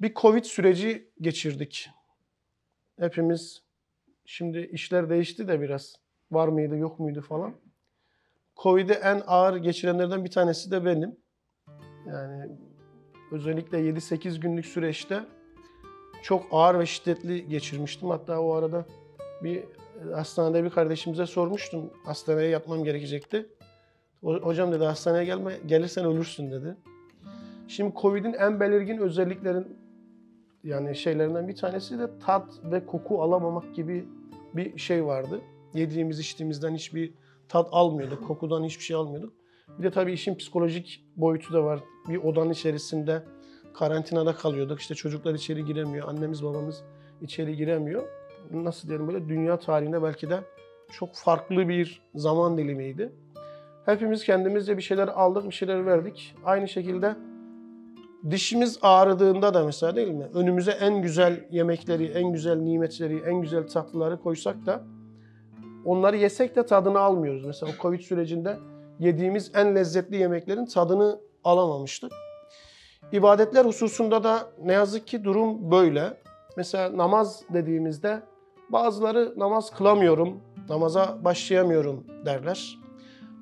bir Covid süreci geçirdik. Hepimiz şimdi işler değişti de biraz. Var mıydı yok muydu falan. Covid'i en ağır geçirenlerden bir tanesi de benim. Yani özellikle 7-8 günlük süreçte çok ağır ve şiddetli geçirmiştim. Hatta o arada bir hastanede bir kardeşimize sormuştum. Hastaneye yatmam gerekecekti. Hocam dedi hastaneye gelme, gelirsen ölürsün dedi. Şimdi Covid'in en belirgin özelliklerin yani şeylerinden bir tanesi de tat ve koku alamamak gibi bir şey vardı. Yediğimiz içtiğimizden hiçbir tat almıyorduk, kokudan hiçbir şey almıyorduk. Bir de tabii işin psikolojik boyutu da var. Bir odanın içerisinde karantinada kalıyorduk. İşte çocuklar içeri giremiyor, annemiz babamız içeri giremiyor. Nasıl diyelim böyle dünya tarihinde belki de çok farklı bir zaman dilimiydi. Hepimiz kendimizce bir şeyler aldık, bir şeyler verdik. Aynı şekilde dişimiz ağrıdığında da mesela değil mi? Önümüze en güzel yemekleri, en güzel nimetleri, en güzel tatlıları koysak da onları yesek de tadını almıyoruz. Mesela o Covid sürecinde yediğimiz en lezzetli yemeklerin tadını alamamıştık. İbadetler hususunda da ne yazık ki durum böyle. Mesela namaz dediğimizde bazıları namaz kılamıyorum, namaza başlayamıyorum derler.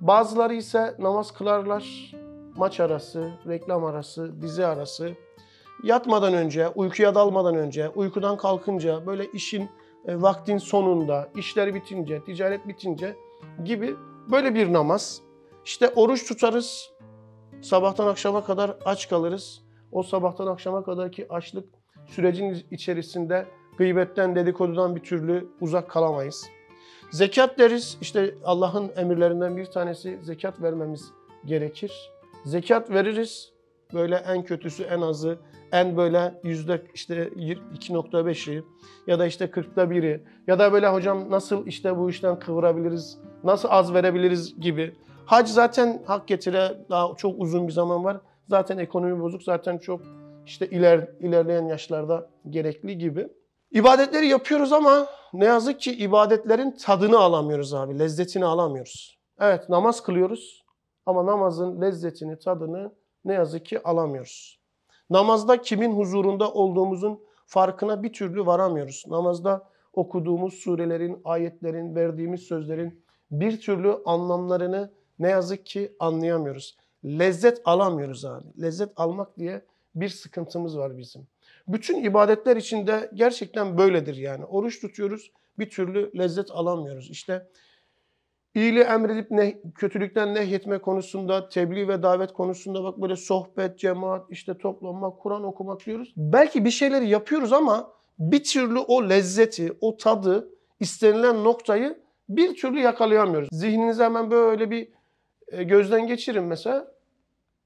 Bazıları ise namaz kılarlar maç arası, reklam arası, dizi arası, yatmadan önce, uykuya dalmadan önce, uykudan kalkınca, böyle işin e, vaktin sonunda, işler bitince, ticaret bitince gibi böyle bir namaz. İşte oruç tutarız, sabahtan akşama kadar aç kalırız. O sabahtan akşama kadarki açlık sürecin içerisinde gıybetten, dedikodudan bir türlü uzak kalamayız. Zekat deriz, işte Allah'ın emirlerinden bir tanesi zekat vermemiz gerekir. Zekat veririz. Böyle en kötüsü, en azı, en böyle yüzde işte 2.5'i ya da işte 40'ta biri ya da böyle hocam nasıl işte bu işten kıvırabiliriz, nasıl az verebiliriz gibi. Hac zaten hak getire daha çok uzun bir zaman var. Zaten ekonomi bozuk, zaten çok işte iler, ilerleyen yaşlarda gerekli gibi. İbadetleri yapıyoruz ama ne yazık ki ibadetlerin tadını alamıyoruz abi, lezzetini alamıyoruz. Evet namaz kılıyoruz ama namazın lezzetini, tadını ne yazık ki alamıyoruz. Namazda kimin huzurunda olduğumuzun farkına bir türlü varamıyoruz. Namazda okuduğumuz surelerin, ayetlerin, verdiğimiz sözlerin bir türlü anlamlarını ne yazık ki anlayamıyoruz. Lezzet alamıyoruz abi. Lezzet almak diye bir sıkıntımız var bizim. Bütün ibadetler içinde gerçekten böyledir yani. Oruç tutuyoruz, bir türlü lezzet alamıyoruz. İşte İyiliği emredip ne, kötülükten nehyetme konusunda, tebliğ ve davet konusunda bak böyle sohbet, cemaat, işte toplanmak, Kur'an okumak diyoruz. Belki bir şeyleri yapıyoruz ama bir türlü o lezzeti, o tadı, istenilen noktayı bir türlü yakalayamıyoruz. Zihninize hemen böyle bir e, gözden geçirin mesela.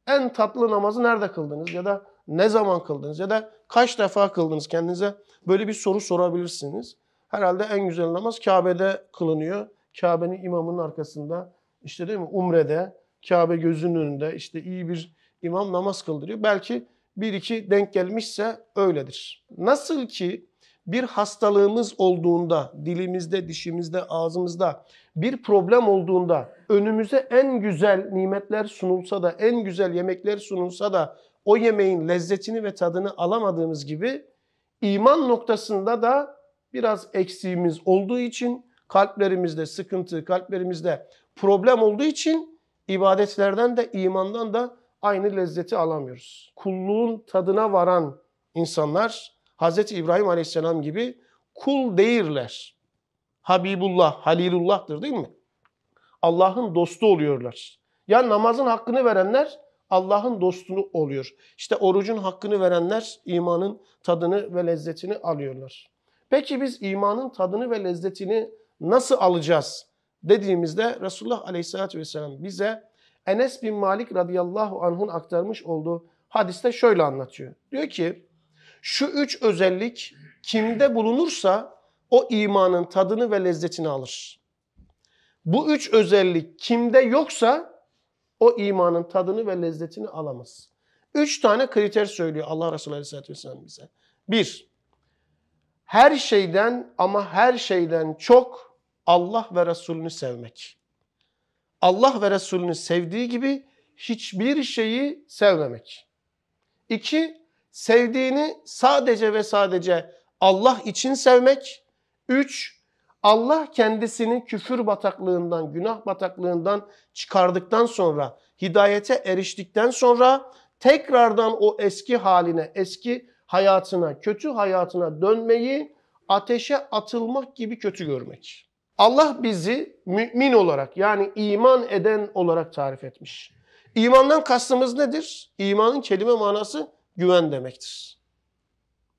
En tatlı namazı nerede kıldınız ya da ne zaman kıldınız ya da kaç defa kıldınız kendinize böyle bir soru sorabilirsiniz. Herhalde en güzel namaz Kabe'de kılınıyor Kabe'nin imamının arkasında işte değil mi Umre'de Kabe gözünün önünde işte iyi bir imam namaz kıldırıyor. Belki bir iki denk gelmişse öyledir. Nasıl ki bir hastalığımız olduğunda, dilimizde, dişimizde, ağzımızda bir problem olduğunda önümüze en güzel nimetler sunulsa da, en güzel yemekler sunulsa da o yemeğin lezzetini ve tadını alamadığımız gibi iman noktasında da biraz eksiğimiz olduğu için kalplerimizde sıkıntı, kalplerimizde problem olduğu için ibadetlerden de imandan da aynı lezzeti alamıyoruz. Kulluğun tadına varan insanlar Hz. İbrahim Aleyhisselam gibi kul değiller. Habibullah, Halilullah'tır değil mi? Allah'ın dostu oluyorlar. Yani namazın hakkını verenler Allah'ın dostunu oluyor. İşte orucun hakkını verenler imanın tadını ve lezzetini alıyorlar. Peki biz imanın tadını ve lezzetini nasıl alacağız dediğimizde Resulullah Aleyhisselatü Vesselam bize Enes bin Malik radıyallahu anh'un aktarmış olduğu hadiste şöyle anlatıyor. Diyor ki şu üç özellik kimde bulunursa o imanın tadını ve lezzetini alır. Bu üç özellik kimde yoksa o imanın tadını ve lezzetini alamaz. Üç tane kriter söylüyor Allah Resulü Aleyhisselatü Vesselam bize. Bir, her şeyden ama her şeyden çok Allah ve Resulünü sevmek. Allah ve Resulünü sevdiği gibi hiçbir şeyi sevmemek. İki, sevdiğini sadece ve sadece Allah için sevmek. Üç, Allah kendisini küfür bataklığından, günah bataklığından çıkardıktan sonra, hidayete eriştikten sonra tekrardan o eski haline, eski hayatına, kötü hayatına dönmeyi ateşe atılmak gibi kötü görmek. Allah bizi mümin olarak yani iman eden olarak tarif etmiş. İmandan kastımız nedir? İmanın kelime manası güven demektir.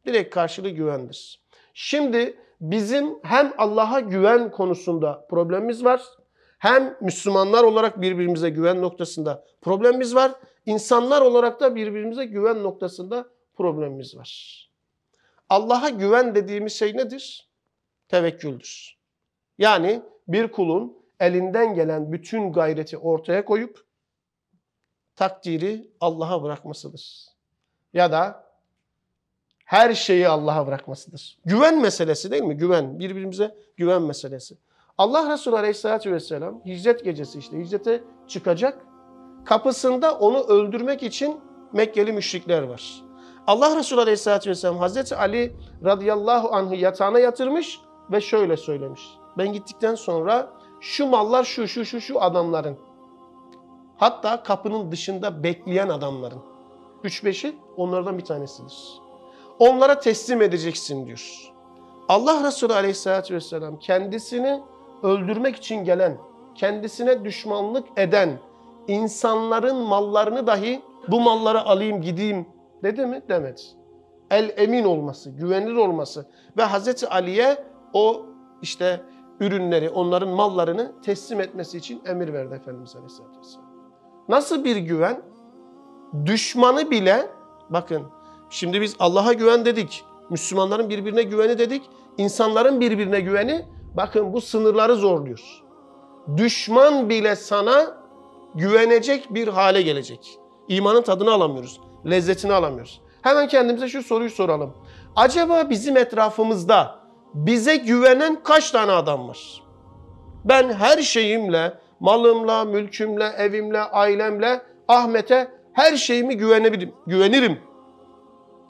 Direkt karşılığı güvendir. Şimdi bizim hem Allah'a güven konusunda problemimiz var. Hem Müslümanlar olarak birbirimize güven noktasında problemimiz var. İnsanlar olarak da birbirimize güven noktasında problemimiz var. Allah'a güven dediğimiz şey nedir? Tevekküldür. Yani bir kulun elinden gelen bütün gayreti ortaya koyup takdiri Allah'a bırakmasıdır. Ya da her şeyi Allah'a bırakmasıdır. Güven meselesi değil mi? Güven. Birbirimize güven meselesi. Allah Resulü Aleyhisselatü Vesselam hicret gecesi işte hicrete çıkacak. Kapısında onu öldürmek için Mekkeli müşrikler var. Allah Resulü Aleyhisselatü Vesselam Hazreti Ali radıyallahu anh'ı yatağına yatırmış ve şöyle söylemiş. Ben gittikten sonra şu mallar şu şu şu şu adamların. Hatta kapının dışında bekleyen adamların. üç beşi onlardan bir tanesidir. Onlara teslim edeceksin diyor. Allah Resulü Aleyhisselatü vesselam kendisini öldürmek için gelen, kendisine düşmanlık eden insanların mallarını dahi bu malları alayım gideyim dedi mi? Demedi. El emin olması, güvenilir olması ve Hazreti Ali'ye o işte ürünleri, onların mallarını teslim etmesi için emir verdi Efendimiz Aleyhisselatü Vesselam. Nasıl bir güven? Düşmanı bile, bakın şimdi biz Allah'a güven dedik, Müslümanların birbirine güveni dedik, insanların birbirine güveni, bakın bu sınırları zorluyor. Düşman bile sana güvenecek bir hale gelecek. İmanın tadını alamıyoruz, lezzetini alamıyoruz. Hemen kendimize şu soruyu soralım. Acaba bizim etrafımızda bize güvenen kaç tane adam var? Ben her şeyimle, malımla, mülkümle, evimle, ailemle Ahmet'e her şeyimi güvenebilirim, güvenirim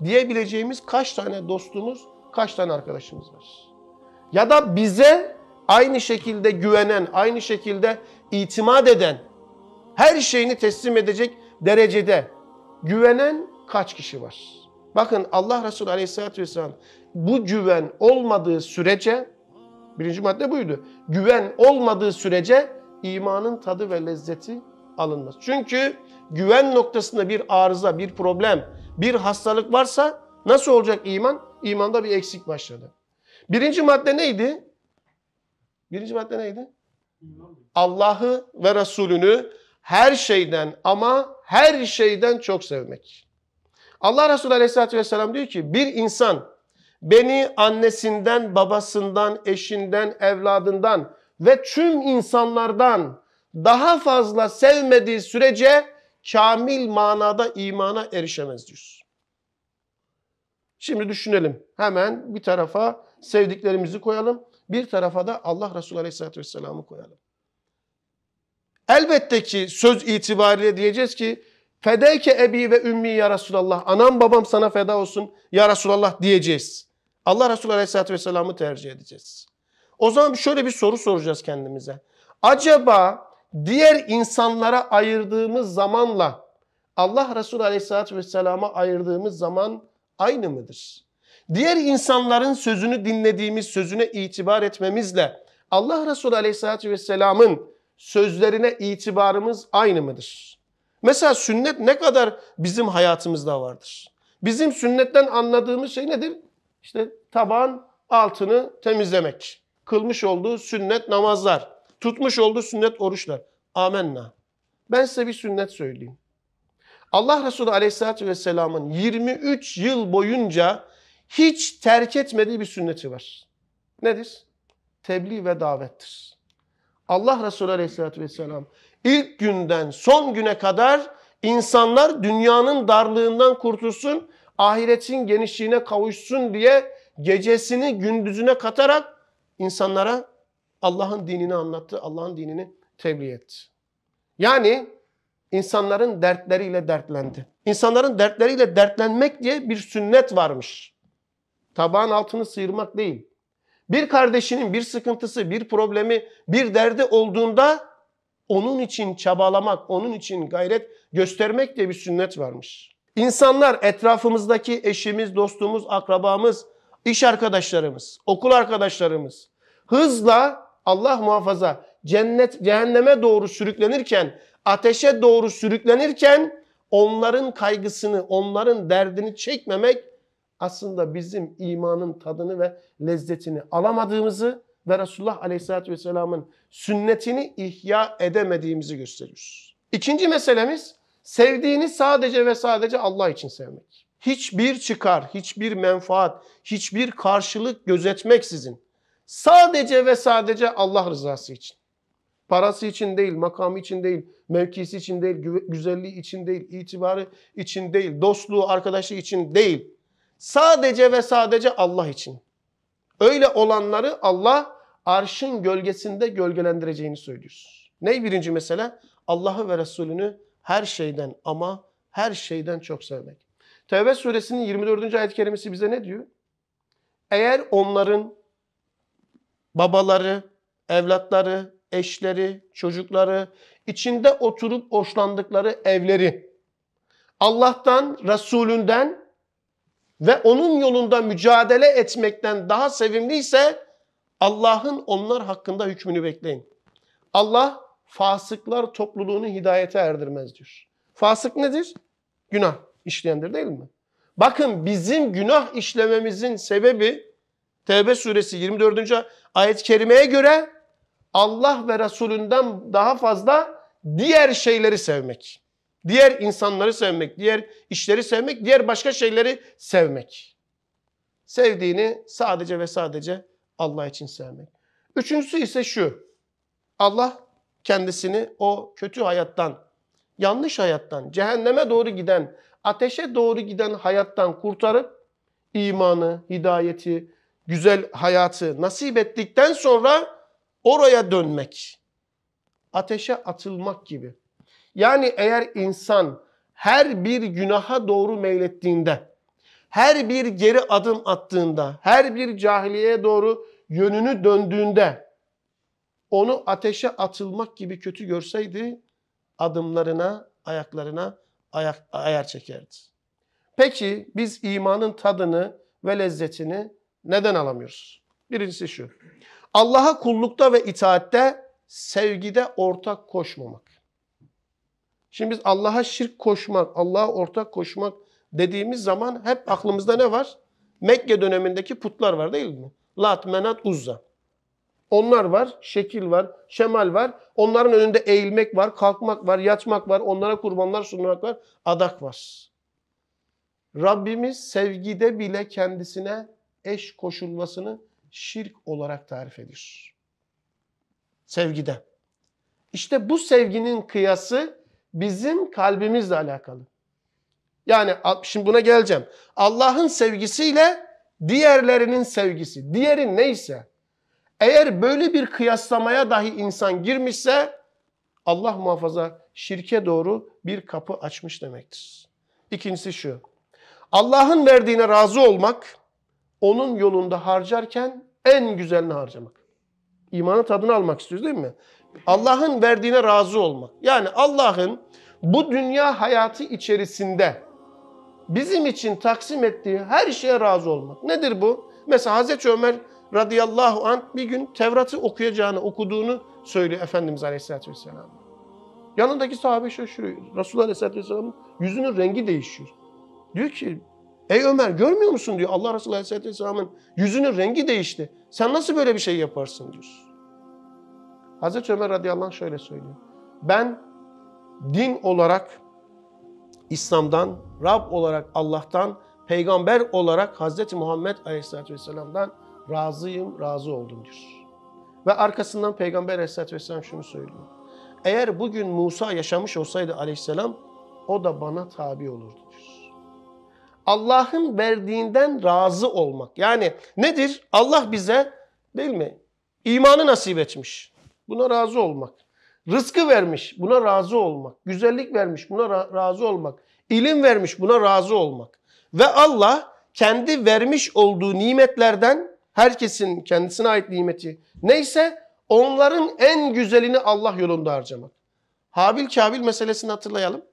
diyebileceğimiz kaç tane dostumuz, kaç tane arkadaşımız var? Ya da bize aynı şekilde güvenen, aynı şekilde itimat eden, her şeyini teslim edecek derecede güvenen kaç kişi var? Bakın Allah Resulü Aleyhisselatü Vesselam bu güven olmadığı sürece, birinci madde buydu. Güven olmadığı sürece imanın tadı ve lezzeti alınmaz. Çünkü güven noktasında bir arıza, bir problem, bir hastalık varsa nasıl olacak iman? İmanda bir eksik başladı. Birinci madde neydi? Birinci madde neydi? Allah'ı ve Resulünü her şeyden ama her şeyden çok sevmek. Allah Resulü Aleyhisselatü Vesselam diyor ki bir insan Beni annesinden, babasından, eşinden, evladından ve tüm insanlardan daha fazla sevmediği sürece kamil manada imana erişemez diyoruz. Şimdi düşünelim. Hemen bir tarafa sevdiklerimizi koyalım. Bir tarafa da Allah Resulü Aleyhisselatü Vesselam'ı koyalım. Elbette ki söz itibariyle diyeceğiz ki Fedeyke ebi ve ümmi ya Resulallah. Anam babam sana feda olsun ya Resulallah diyeceğiz. Allah Resulü Aleyhisselatü Vesselam'ı tercih edeceğiz. O zaman şöyle bir soru soracağız kendimize. Acaba diğer insanlara ayırdığımız zamanla Allah Resulü Aleyhisselatü Vesselam'a ayırdığımız zaman aynı mıdır? Diğer insanların sözünü dinlediğimiz, sözüne itibar etmemizle Allah Resulü Aleyhisselatü Vesselam'ın sözlerine itibarımız aynı mıdır? Mesela sünnet ne kadar bizim hayatımızda vardır? Bizim sünnetten anladığımız şey nedir? İşte tabağın altını temizlemek. Kılmış olduğu sünnet namazlar. Tutmuş olduğu sünnet oruçlar. Amenna. Ben size bir sünnet söyleyeyim. Allah Resulü Aleyhisselatü Vesselam'ın 23 yıl boyunca hiç terk etmediği bir sünneti var. Nedir? Tebliğ ve davettir. Allah Resulü Aleyhisselatü Vesselam ilk günden son güne kadar insanlar dünyanın darlığından kurtulsun, ahiretin genişliğine kavuşsun diye gecesini gündüzüne katarak insanlara Allah'ın dinini anlattı, Allah'ın dinini tebliğ etti. Yani insanların dertleriyle dertlendi. İnsanların dertleriyle dertlenmek diye bir sünnet varmış. Tabağın altını sıyırmak değil. Bir kardeşinin bir sıkıntısı, bir problemi, bir derdi olduğunda onun için çabalamak, onun için gayret göstermek diye bir sünnet varmış. İnsanlar etrafımızdaki eşimiz, dostumuz, akrabamız, iş arkadaşlarımız, okul arkadaşlarımız hızla Allah muhafaza cennet cehenneme doğru sürüklenirken, ateşe doğru sürüklenirken onların kaygısını, onların derdini çekmemek aslında bizim imanın tadını ve lezzetini alamadığımızı ve Resulullah Aleyhisselatü Vesselam'ın sünnetini ihya edemediğimizi gösteriyor. İkinci meselemiz Sevdiğini sadece ve sadece Allah için sevmek. Hiçbir çıkar, hiçbir menfaat, hiçbir karşılık gözetmeksizin. Sadece ve sadece Allah rızası için. Parası için değil, makamı için değil, mevkisi için değil, güzelliği için değil, itibarı için değil, dostluğu, arkadaşı için değil. Sadece ve sadece Allah için. Öyle olanları Allah arşın gölgesinde gölgelendireceğini söylüyoruz. Ney birinci mesele? Allah'ı ve Resulünü her şeyden ama her şeyden çok sevmek. Tevbe suresinin 24. ayet-i kerimesi bize ne diyor? Eğer onların babaları, evlatları, eşleri, çocukları, içinde oturup hoşlandıkları evleri Allah'tan, Resulünden ve onun yolunda mücadele etmekten daha sevimliyse Allah'ın onlar hakkında hükmünü bekleyin. Allah fasıklar topluluğunu hidayete erdirmez diyor. Fasık nedir? Günah işleyendir değil mi? Bakın bizim günah işlememizin sebebi Tevbe suresi 24. ayet-i kerimeye göre Allah ve Resulünden daha fazla diğer şeyleri sevmek. Diğer insanları sevmek, diğer işleri sevmek, diğer başka şeyleri sevmek. Sevdiğini sadece ve sadece Allah için sevmek. Üçüncüsü ise şu. Allah kendisini o kötü hayattan, yanlış hayattan, cehenneme doğru giden, ateşe doğru giden hayattan kurtarıp imanı, hidayeti, güzel hayatı nasip ettikten sonra oraya dönmek. Ateşe atılmak gibi. Yani eğer insan her bir günaha doğru meylettiğinde, her bir geri adım attığında, her bir cahiliyeye doğru yönünü döndüğünde onu ateşe atılmak gibi kötü görseydi adımlarına, ayaklarına ayak, ayar çekerdi. Peki biz imanın tadını ve lezzetini neden alamıyoruz? Birincisi şu. Allah'a kullukta ve itaatte sevgide ortak koşmamak. Şimdi biz Allah'a şirk koşmak, Allah'a ortak koşmak dediğimiz zaman hep aklımızda ne var? Mekke dönemindeki putlar var değil mi? Lat, Menat, Uzza. Onlar var, şekil var, şemal var. Onların önünde eğilmek var, kalkmak var, yatmak var. Onlara kurbanlar sunmak var, adak var. Rabbimiz sevgide bile kendisine eş koşulmasını şirk olarak tarif ediyor. Sevgide. İşte bu sevginin kıyası bizim kalbimizle alakalı. Yani şimdi buna geleceğim. Allah'ın sevgisiyle diğerlerinin sevgisi. Diğeri neyse eğer böyle bir kıyaslamaya dahi insan girmişse Allah muhafaza şirke doğru bir kapı açmış demektir. İkincisi şu. Allah'ın verdiğine razı olmak, onun yolunda harcarken en güzelini harcamak. İmanın tadını almak istiyoruz değil mi? Allah'ın verdiğine razı olmak. Yani Allah'ın bu dünya hayatı içerisinde bizim için taksim ettiği her şeye razı olmak. Nedir bu? Mesela Hazreti Ömer radıyallahu an bir gün Tevrat'ı okuyacağını, okuduğunu söylüyor Efendimiz Aleyhisselatü Vesselam. Yanındaki sahabe şaşırıyor. Resulullah Aleyhisselatü Vesselam'ın yüzünün rengi değişiyor. Diyor ki ey Ömer görmüyor musun diyor Allah Resulü Aleyhisselatü Vesselam'ın yüzünün rengi değişti. Sen nasıl böyle bir şey yaparsın diyor. Hazreti Ömer radıyallahu anh şöyle söylüyor. Ben din olarak İslam'dan, Rab olarak Allah'tan, peygamber olarak Hazreti Muhammed Aleyhisselatü Vesselam'dan razıyım, razı oldum diyor. Ve arkasından Peygamber Aleyhisselatü Vesselam şunu söylüyor. Eğer bugün Musa yaşamış olsaydı aleyhisselam, o da bana tabi olurdu diyor. Allah'ın verdiğinden razı olmak. Yani nedir? Allah bize değil mi? İmanı nasip etmiş. Buna razı olmak. Rızkı vermiş, buna razı olmak. Güzellik vermiş, buna ra- razı olmak. İlim vermiş, buna razı olmak. Ve Allah kendi vermiş olduğu nimetlerden herkesin kendisine ait nimeti neyse onların en güzelini Allah yolunda harcamak. Habil Kabil meselesini hatırlayalım.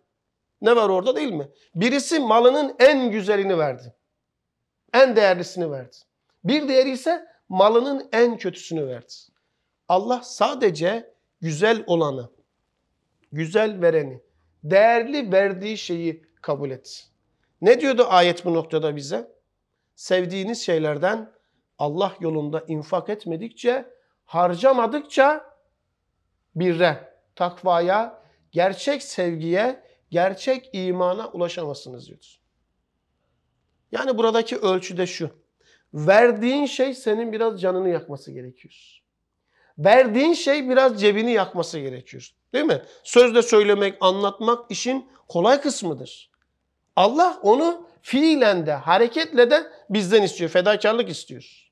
Ne var orada değil mi? Birisi malının en güzelini verdi. En değerlisini verdi. Bir diğeri ise malının en kötüsünü verdi. Allah sadece güzel olanı, güzel vereni, değerli verdiği şeyi kabul et. Ne diyordu ayet bu noktada bize? Sevdiğiniz şeylerden Allah yolunda infak etmedikçe, harcamadıkça birre, takvaya, gerçek sevgiye, gerçek imana ulaşamazsınız diyoruz. Yani buradaki ölçü de şu. Verdiğin şey senin biraz canını yakması gerekiyor. Verdiğin şey biraz cebini yakması gerekiyor. Değil mi? Sözle söylemek, anlatmak işin kolay kısmıdır. Allah onu fiilen de, hareketle de bizden istiyor. Fedakarlık istiyor.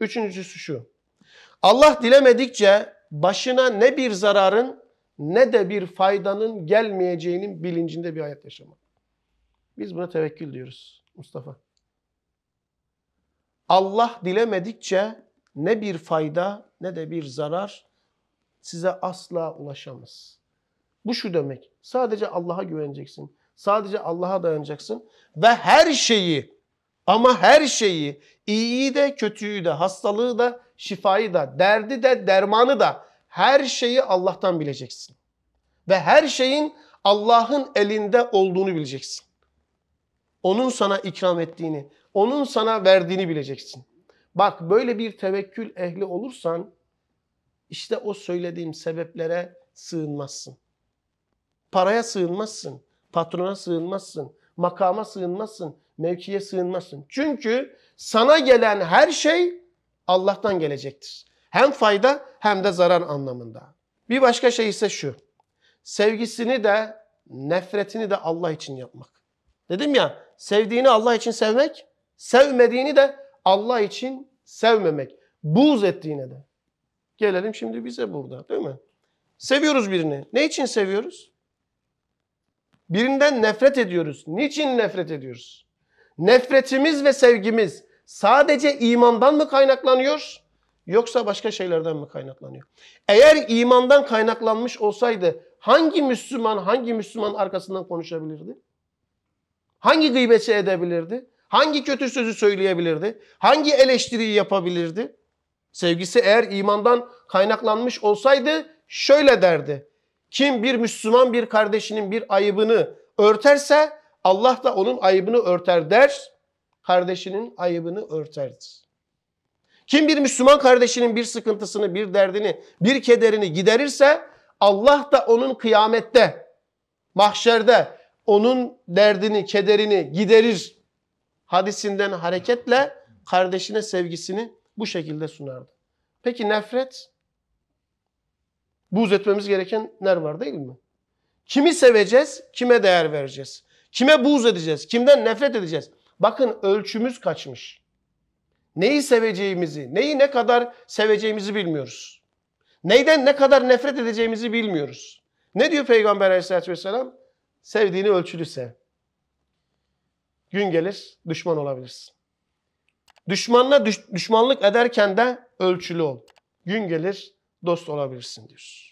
Üçüncüsü şu. Allah dilemedikçe başına ne bir zararın ne de bir faydanın gelmeyeceğinin bilincinde bir hayat yaşamak. Biz buna tevekkül diyoruz Mustafa. Allah dilemedikçe ne bir fayda ne de bir zarar size asla ulaşamaz. Bu şu demek. Sadece Allah'a güveneceksin. Sadece Allah'a dayanacaksın ve her şeyi ama her şeyi, iyiyi de, kötüyü de, hastalığı da, şifayı da, derdi de, dermanı da her şeyi Allah'tan bileceksin. Ve her şeyin Allah'ın elinde olduğunu bileceksin. Onun sana ikram ettiğini, onun sana verdiğini bileceksin. Bak böyle bir tevekkül ehli olursan işte o söylediğim sebeplere sığınmazsın. Paraya sığınmazsın, patrona sığınmazsın, makama sığınmazsın, Mevkiye sığınmazsın. Çünkü sana gelen her şey Allah'tan gelecektir. Hem fayda hem de zarar anlamında. Bir başka şey ise şu. Sevgisini de nefretini de Allah için yapmak. Dedim ya sevdiğini Allah için sevmek, sevmediğini de Allah için sevmemek. Buğz ettiğine de. Gelelim şimdi bize burada değil mi? Seviyoruz birini. Ne için seviyoruz? Birinden nefret ediyoruz. Niçin nefret ediyoruz? nefretimiz ve sevgimiz sadece imandan mı kaynaklanıyor yoksa başka şeylerden mi kaynaklanıyor? Eğer imandan kaynaklanmış olsaydı hangi Müslüman hangi Müslüman arkasından konuşabilirdi? Hangi gıybeti edebilirdi? Hangi kötü sözü söyleyebilirdi? Hangi eleştiriyi yapabilirdi? Sevgisi eğer imandan kaynaklanmış olsaydı şöyle derdi. Kim bir Müslüman bir kardeşinin bir ayıbını örterse Allah da onun ayıbını örter der, kardeşinin ayıbını örterdir. Kim bir Müslüman kardeşinin bir sıkıntısını, bir derdini, bir kederini giderirse Allah da onun kıyamette, mahşerde onun derdini, kederini giderir. Hadisinden hareketle kardeşine sevgisini bu şekilde sunardı. Peki nefret? Buz etmemiz gerekenler var değil mi? Kimi seveceğiz, kime değer vereceğiz? Kime buğz edeceğiz? Kimden nefret edeceğiz? Bakın ölçümüz kaçmış. Neyi seveceğimizi, neyi ne kadar seveceğimizi bilmiyoruz. Neyden ne kadar nefret edeceğimizi bilmiyoruz. Ne diyor Peygamber Aleyhisselatü Vesselam? Sevdiğini ölçülüse, Gün gelir düşman olabilirsin. Düşmanla düş, düşmanlık ederken de ölçülü ol. Gün gelir dost olabilirsin diyor.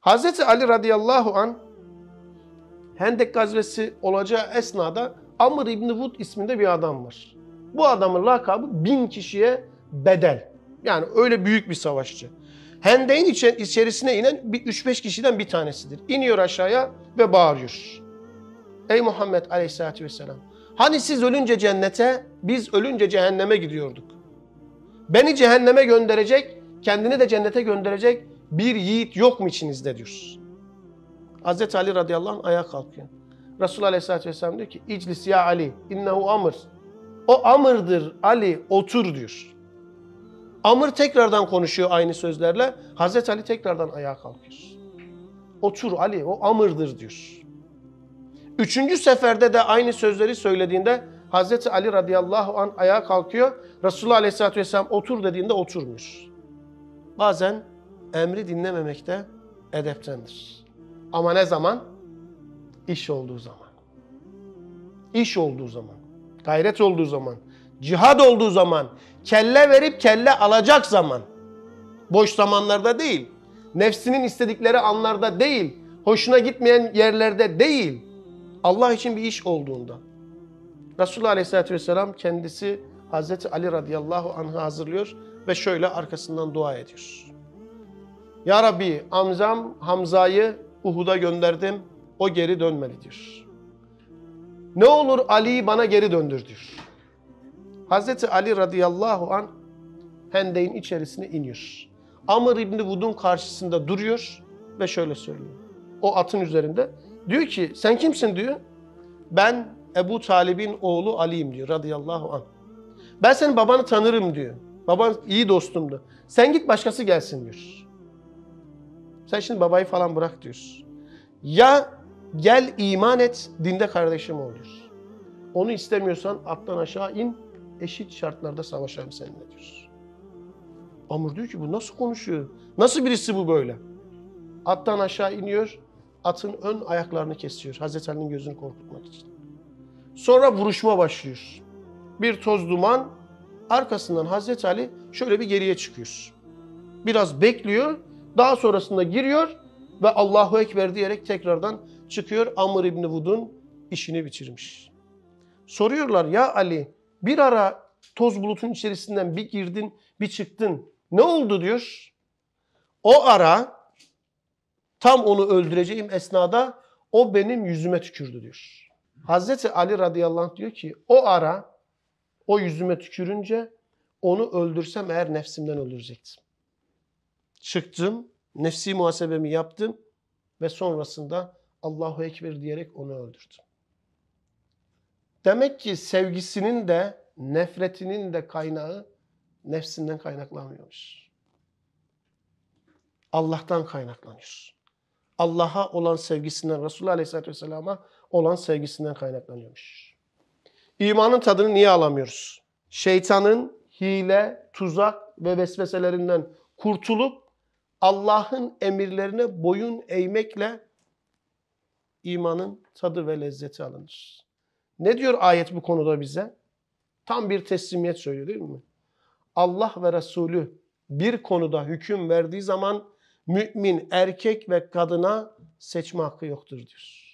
Hazreti Ali radıyallahu an Hendek gazvesi olacağı esnada Amr İbni Vud isminde bir adam var. Bu adamın lakabı bin kişiye bedel. Yani öyle büyük bir savaşçı. Hendeyin içerisine inen 3-5 kişiden bir tanesidir. İniyor aşağıya ve bağırıyor. Ey Muhammed Aleyhisselatü Vesselam. Hani siz ölünce cennete, biz ölünce cehenneme gidiyorduk. Beni cehenneme gönderecek, kendini de cennete gönderecek bir yiğit yok mu içinizde diyor. Hazreti Ali radıyallahu anh ayağa kalkıyor. Resulullah aleyhissalatü vesselam diyor ki İclis ya Ali innehu amır. O amırdır Ali otur diyor. Amır tekrardan konuşuyor aynı sözlerle. Hazreti Ali tekrardan ayağa kalkıyor. Otur Ali o amırdır diyor. Üçüncü seferde de aynı sözleri söylediğinde Hazreti Ali radıyallahu an ayağa kalkıyor. Resulullah aleyhissalatü vesselam otur dediğinde oturmuyor. Bazen emri dinlememekte edeptendir. Ama ne zaman? İş olduğu zaman. İş olduğu zaman. Gayret olduğu zaman. Cihad olduğu zaman. Kelle verip kelle alacak zaman. Boş zamanlarda değil. Nefsinin istedikleri anlarda değil. Hoşuna gitmeyen yerlerde değil. Allah için bir iş olduğunda. Resulullah Aleyhisselatü Vesselam kendisi Hazreti Ali radıyallahu anh'ı hazırlıyor ve şöyle arkasından dua ediyor. Ya Rabbi amcam Hamza'yı Uhud'a gönderdim. O geri dönmelidir. Ne olur Ali'yi bana geri döndürdür. Hazreti Ali radıyallahu an Hendek'in içerisine iniyor. Amr İbni Vud'un karşısında duruyor ve şöyle söylüyor. O atın üzerinde. Diyor ki sen kimsin diyor. Ben Ebu Talib'in oğlu Ali'yim diyor radıyallahu an. Ben senin babanı tanırım diyor. Baban iyi dostumdu. Sen git başkası gelsin diyor. Sen şimdi babayı falan bırak diyorsun. Ya gel iman et, dinde kardeşim ol diyorsun. Onu istemiyorsan attan aşağı in, eşit şartlarda savaşalım seninle diyorsun. Amr diyor ki bu nasıl konuşuyor? Nasıl birisi bu böyle? Attan aşağı iniyor, atın ön ayaklarını kesiyor Hazreti Ali'nin gözünü korkutmak için. Sonra vuruşma başlıyor. Bir toz duman, arkasından Hazreti Ali şöyle bir geriye çıkıyor. Biraz bekliyor, daha sonrasında giriyor ve Allahu Ekber diyerek tekrardan çıkıyor. Amr İbni Vud'un işini bitirmiş. Soruyorlar ya Ali bir ara toz bulutun içerisinden bir girdin bir çıktın. Ne oldu diyor. O ara tam onu öldüreceğim esnada o benim yüzüme tükürdü diyor. Hazreti Ali radıyallahu anh diyor ki o ara o yüzüme tükürünce onu öldürsem eğer nefsimden öldürecektim çıktım, nefsi muhasebemi yaptım ve sonrasında Allahu Ekber diyerek onu öldürdüm. Demek ki sevgisinin de nefretinin de kaynağı nefsinden kaynaklanmıyormuş. Allah'tan kaynaklanıyor. Allah'a olan sevgisinden, Resulullah Aleyhisselatü Vesselam'a olan sevgisinden kaynaklanıyormuş. İmanın tadını niye alamıyoruz? Şeytanın hile, tuzak ve vesveselerinden kurtulup Allah'ın emirlerine boyun eğmekle imanın tadı ve lezzeti alınır. Ne diyor ayet bu konuda bize? Tam bir teslimiyet söylüyor değil mi? Allah ve Resulü bir konuda hüküm verdiği zaman mümin erkek ve kadına seçme hakkı yoktur diyor.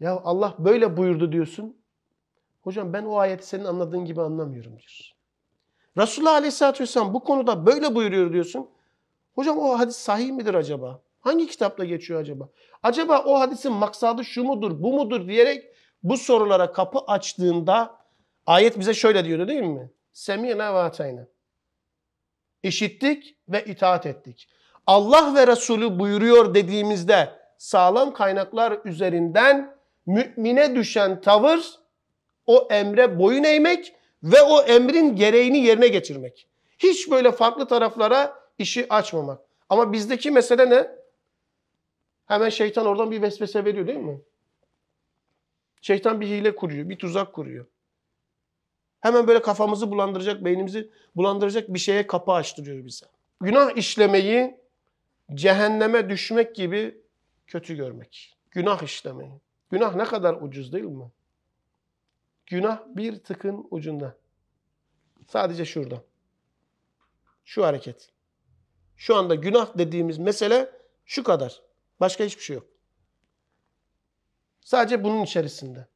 Ya Allah böyle buyurdu diyorsun. Hocam ben o ayeti senin anladığın gibi anlamıyorum diyor. Resulullah Aleyhisselatü Vesselam bu konuda böyle buyuruyor diyorsun. Hocam o hadis sahih midir acaba? Hangi kitapta geçiyor acaba? Acaba o hadisin maksadı şu mudur, bu mudur diyerek bu sorulara kapı açtığında ayet bize şöyle diyordu değil mi? Semina ve atayna. İşittik ve itaat ettik. Allah ve Resulü buyuruyor dediğimizde sağlam kaynaklar üzerinden mümine düşen tavır o emre boyun eğmek ve o emrin gereğini yerine getirmek. Hiç böyle farklı taraflara işi açmamak. Ama bizdeki mesele ne? Hemen şeytan oradan bir vesvese veriyor değil mi? Şeytan bir hile kuruyor, bir tuzak kuruyor. Hemen böyle kafamızı bulandıracak, beynimizi bulandıracak bir şeye kapı açtırıyor bize. Günah işlemeyi cehenneme düşmek gibi kötü görmek. Günah işlemeyi. Günah ne kadar ucuz değil mi? Günah bir tıkın ucunda. Sadece şurada. Şu hareket. Şu anda günah dediğimiz mesele şu kadar. Başka hiçbir şey yok. Sadece bunun içerisinde.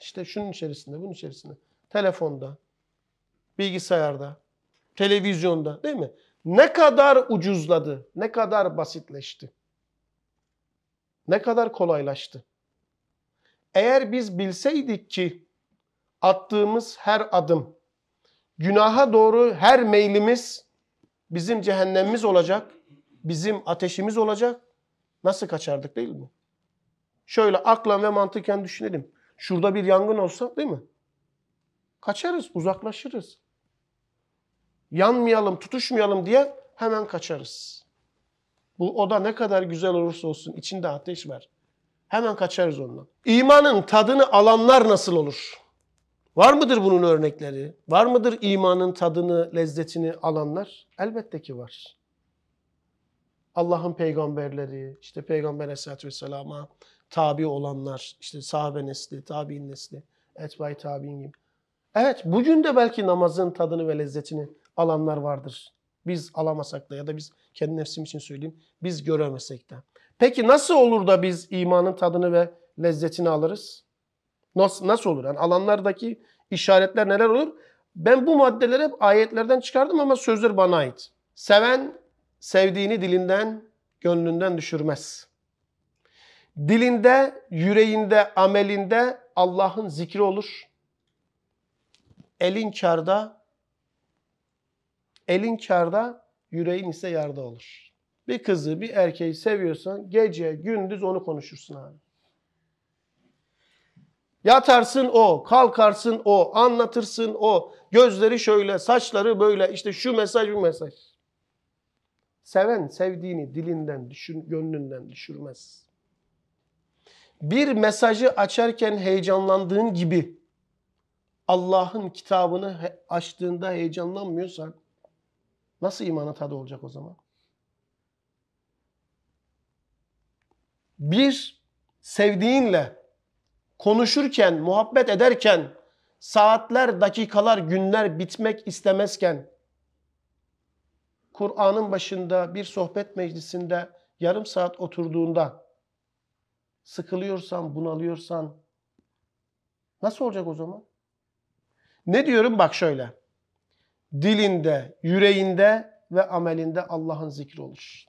İşte şunun içerisinde, bunun içerisinde. Telefonda, bilgisayarda, televizyonda değil mi? Ne kadar ucuzladı, ne kadar basitleşti. Ne kadar kolaylaştı. Eğer biz bilseydik ki attığımız her adım, günaha doğru her meylimiz bizim cehennemimiz olacak, bizim ateşimiz olacak. Nasıl kaçardık değil mi? Şöyle aklan ve mantıken düşünelim. Şurada bir yangın olsa değil mi? Kaçarız, uzaklaşırız. Yanmayalım, tutuşmayalım diye hemen kaçarız. Bu oda ne kadar güzel olursa olsun içinde ateş var. Hemen kaçarız ondan. İmanın tadını alanlar nasıl olur? Var mıdır bunun örnekleri? Var mıdır imanın tadını, lezzetini alanlar? Elbette ki var. Allah'ın peygamberleri, işte Peygamber Aleyhisselatü Vesselam'a tabi olanlar, işte sahabe nesli, tabi'in nesli, etbay tabi'in gibi. Evet, bugün de belki namazın tadını ve lezzetini alanlar vardır. Biz alamasak da ya da biz kendi nefsim için söyleyeyim, biz göremesek de. Peki nasıl olur da biz imanın tadını ve lezzetini alırız? Nasıl, nasıl olur? Yani alanlardaki işaretler neler olur? Ben bu maddeleri hep ayetlerden çıkardım ama sözler bana ait. Seven sevdiğini dilinden, gönlünden düşürmez. Dilinde, yüreğinde, amelinde Allah'ın zikri olur. Elin karda, elin karda, yüreğin ise yarda olur. Bir kızı, bir erkeği seviyorsan gece, gündüz onu konuşursun abi. Yatarsın o, kalkarsın o, anlatırsın o. Gözleri şöyle, saçları böyle, işte şu mesaj bu mesaj. Seven sevdiğini dilinden, düşün, gönlünden düşürmez. Bir mesajı açarken heyecanlandığın gibi Allah'ın kitabını açtığında heyecanlanmıyorsan nasıl imana tadı olacak o zaman? Bir sevdiğinle konuşurken, muhabbet ederken, saatler, dakikalar, günler bitmek istemezken, Kur'an'ın başında bir sohbet meclisinde yarım saat oturduğunda sıkılıyorsan, bunalıyorsan nasıl olacak o zaman? Ne diyorum? Bak şöyle. Dilinde, yüreğinde ve amelinde Allah'ın zikri olur.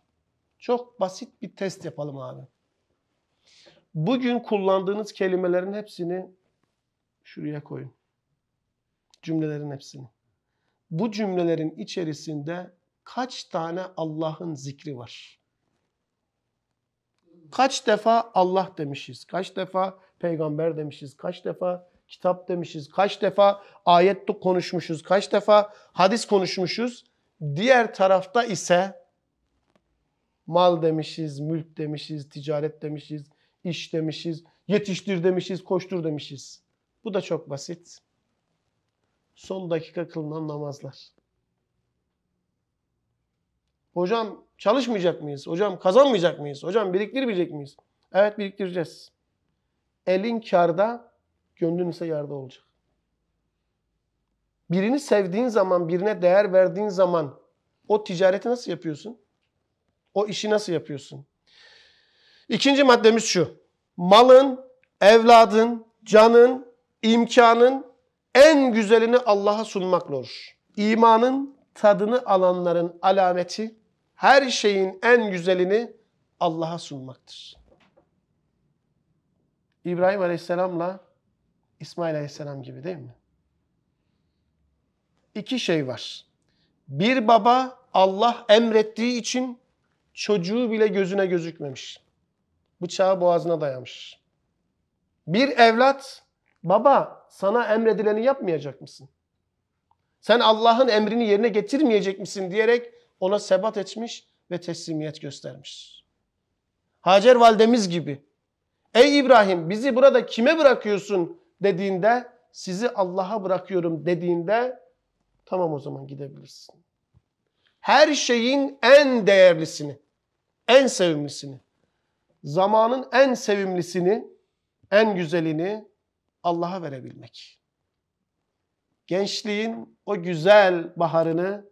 Çok basit bir test yapalım abi bugün kullandığınız kelimelerin hepsini şuraya koyun. Cümlelerin hepsini. Bu cümlelerin içerisinde kaç tane Allah'ın zikri var? Kaç defa Allah demişiz? Kaç defa peygamber demişiz? Kaç defa kitap demişiz? Kaç defa ayet konuşmuşuz? Kaç defa hadis konuşmuşuz? Diğer tarafta ise mal demişiz, mülk demişiz, ticaret demişiz, iş demişiz, yetiştir demişiz, koştur demişiz. Bu da çok basit. Son dakika kılınan namazlar. Hocam çalışmayacak mıyız? Hocam kazanmayacak mıyız? Hocam biriktirmeyecek miyiz? Evet biriktireceğiz. Elin karda, gönlün ise yarda olacak. Birini sevdiğin zaman, birine değer verdiğin zaman o ticareti nasıl yapıyorsun? O işi nasıl yapıyorsun? İkinci maddemiz şu. Malın, evladın, canın, imkanın en güzelini Allah'a sunmakla olur. İmanın tadını alanların alameti her şeyin en güzelini Allah'a sunmaktır. İbrahim Aleyhisselam'la İsmail Aleyhisselam gibi değil mi? İki şey var. Bir baba Allah emrettiği için çocuğu bile gözüne gözükmemiş bıçağı boğazına dayamış. Bir evlat, baba sana emredileni yapmayacak mısın? Sen Allah'ın emrini yerine getirmeyecek misin diyerek ona sebat etmiş ve teslimiyet göstermiş. Hacer validemiz gibi. Ey İbrahim bizi burada kime bırakıyorsun dediğinde sizi Allah'a bırakıyorum dediğinde tamam o zaman gidebilirsin. Her şeyin en değerlisini, en sevimlisini, zamanın en sevimlisini, en güzelini Allah'a verebilmek. Gençliğin o güzel baharını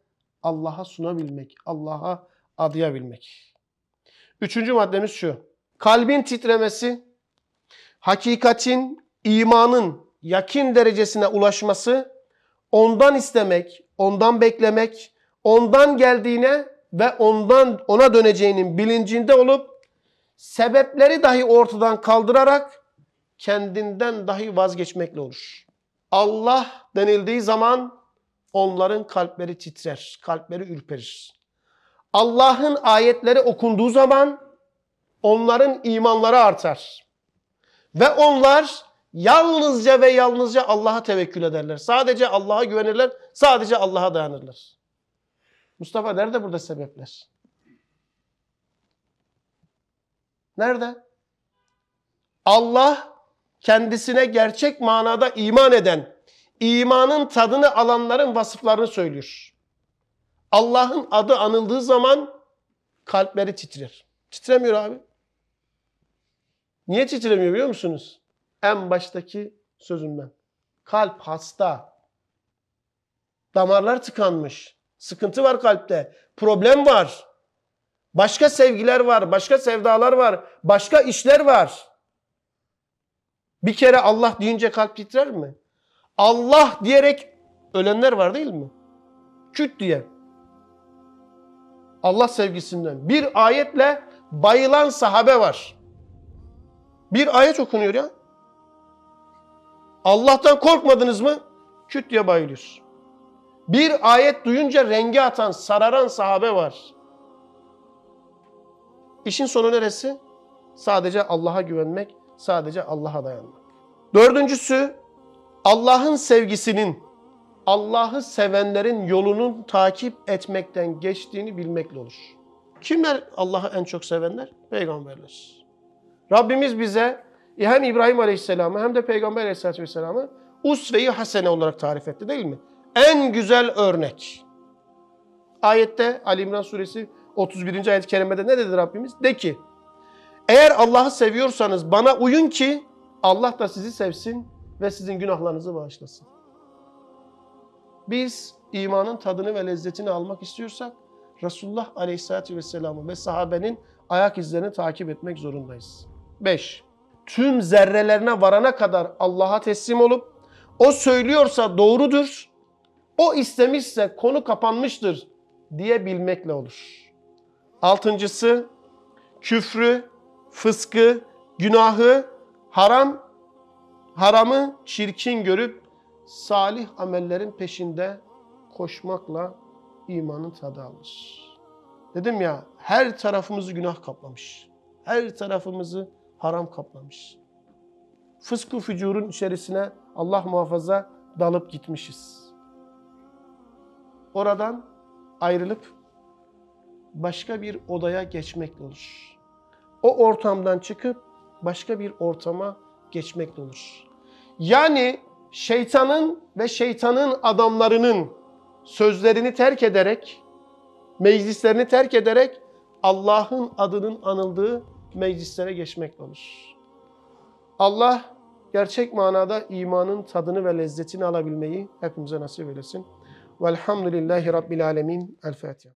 Allah'a sunabilmek, Allah'a adayabilmek. Üçüncü maddemiz şu. Kalbin titremesi, hakikatin, imanın yakin derecesine ulaşması, ondan istemek, ondan beklemek, ondan geldiğine ve ondan ona döneceğinin bilincinde olup sebepleri dahi ortadan kaldırarak kendinden dahi vazgeçmekle olur. Allah denildiği zaman onların kalpleri titrer, kalpleri ürperir. Allah'ın ayetleri okunduğu zaman onların imanları artar. Ve onlar yalnızca ve yalnızca Allah'a tevekkül ederler. Sadece Allah'a güvenirler, sadece Allah'a dayanırlar. Mustafa nerede burada sebepler? Nerede? Allah kendisine gerçek manada iman eden, imanın tadını alanların vasıflarını söylüyor. Allah'ın adı anıldığı zaman kalpleri titrer. Titremiyor abi. Niye titremiyor biliyor musunuz? En baştaki sözümden. Kalp hasta. Damarlar tıkanmış. Sıkıntı var kalpte. Problem var. Başka sevgiler var, başka sevdalar var, başka işler var. Bir kere Allah deyince kalp titrer mi? Allah diyerek ölenler var değil mi? Küt diye. Allah sevgisinden. Bir ayetle bayılan sahabe var. Bir ayet okunuyor ya. Allah'tan korkmadınız mı? Küt diye bayılıyor. Bir ayet duyunca rengi atan, sararan sahabe var. İşin sonu neresi? Sadece Allah'a güvenmek, sadece Allah'a dayanmak. Dördüncüsü Allah'ın sevgisinin, Allah'ı sevenlerin yolunun takip etmekten geçtiğini bilmekle olur. Kimler Allah'ı en çok sevenler? Peygamberler. Rabbimiz bize hem İbrahim Aleyhisselam'ı hem de Peygamber Aleyhisselatü Vesselam'ı usve-i hasene olarak tarif etti değil mi? En güzel örnek. Ayette Ali İmran Suresi 31. ayet-i kerimede ne dedi Rabbimiz? De ki eğer Allah'ı seviyorsanız bana uyun ki Allah da sizi sevsin ve sizin günahlarınızı bağışlasın. Biz imanın tadını ve lezzetini almak istiyorsak Resulullah Aleyhisselatü Vesselam'ı ve sahabenin ayak izlerini takip etmek zorundayız. 5. Tüm zerrelerine varana kadar Allah'a teslim olup o söylüyorsa doğrudur, o istemişse konu kapanmıştır diyebilmekle olur. Altıncısı küfrü, fıskı, günahı, haram, haramı çirkin görüp salih amellerin peşinde koşmakla imanın tadı alır. Dedim ya her tarafımızı günah kaplamış. Her tarafımızı haram kaplamış. Fıskı fücurun içerisine Allah muhafaza dalıp gitmişiz. Oradan ayrılıp başka bir odaya geçmekle olur. O ortamdan çıkıp başka bir ortama geçmekle olur. Yani şeytanın ve şeytanın adamlarının sözlerini terk ederek, meclislerini terk ederek Allah'ın adının anıldığı meclislere geçmek olur. Allah gerçek manada imanın tadını ve lezzetini alabilmeyi hepimize nasip eylesin. Velhamdülillahi Rabbil Alemin. El Fatiha.